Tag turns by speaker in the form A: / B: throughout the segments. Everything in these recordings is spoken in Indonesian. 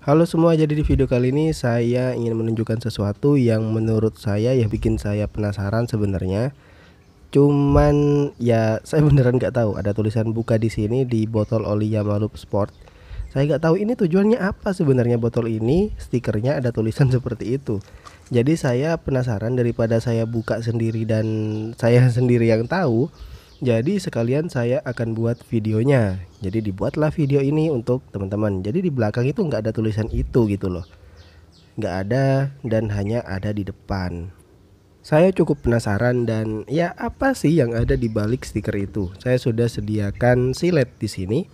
A: Halo semua, jadi di video kali ini saya ingin menunjukkan sesuatu yang menurut saya ya bikin saya penasaran sebenarnya. Cuman ya saya beneran nggak tahu ada tulisan buka di sini di botol oli Yamalup Sport. Saya nggak tahu ini tujuannya apa sebenarnya botol ini, stikernya ada tulisan seperti itu. Jadi saya penasaran daripada saya buka sendiri dan saya sendiri yang tahu, jadi sekalian saya akan buat videonya. Jadi dibuatlah video ini untuk teman-teman. Jadi di belakang itu nggak ada tulisan itu gitu loh. Nggak ada dan hanya ada di depan. Saya cukup penasaran dan ya apa sih yang ada di balik stiker itu? Saya sudah sediakan silet di sini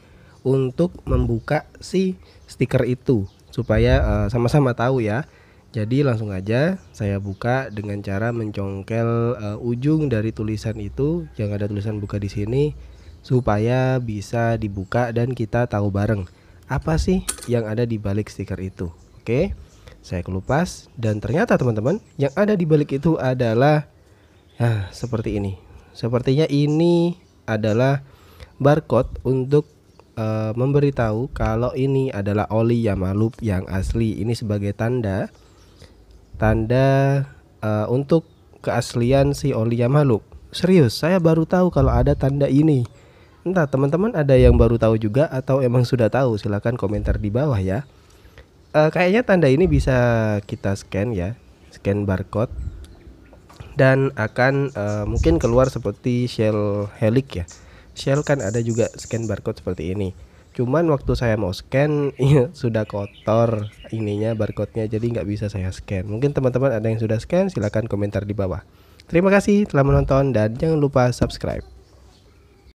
A: untuk membuka si stiker itu supaya eh, sama-sama uh, sama -sama tahu ya jadi langsung aja saya buka dengan cara mencongkel uh, ujung dari tulisan itu yang ada tulisan buka di sini supaya bisa dibuka dan kita tahu bareng apa sih yang ada di balik stiker itu. Oke. Saya kelupas dan ternyata teman-teman yang ada di balik itu adalah nah, seperti ini. Sepertinya ini adalah barcode untuk uh, memberitahu kalau ini adalah oli Yamalup yang asli. Ini sebagai tanda tanda uh, untuk keaslian si Oliya makhluk. Serius, saya baru tahu kalau ada tanda ini. Entah teman-teman ada yang baru tahu juga atau emang sudah tahu? Silahkan komentar di bawah ya. E, kayaknya tanda ini bisa kita scan ya, scan barcode dan akan e, mungkin keluar seperti shell helix ya. Shell kan ada juga scan barcode seperti ini cuman waktu saya mau scan ya, sudah kotor ininya barcode-nya jadi nggak bisa saya scan mungkin teman-teman ada yang sudah scan silahkan komentar di bawah terima kasih telah menonton dan jangan lupa subscribe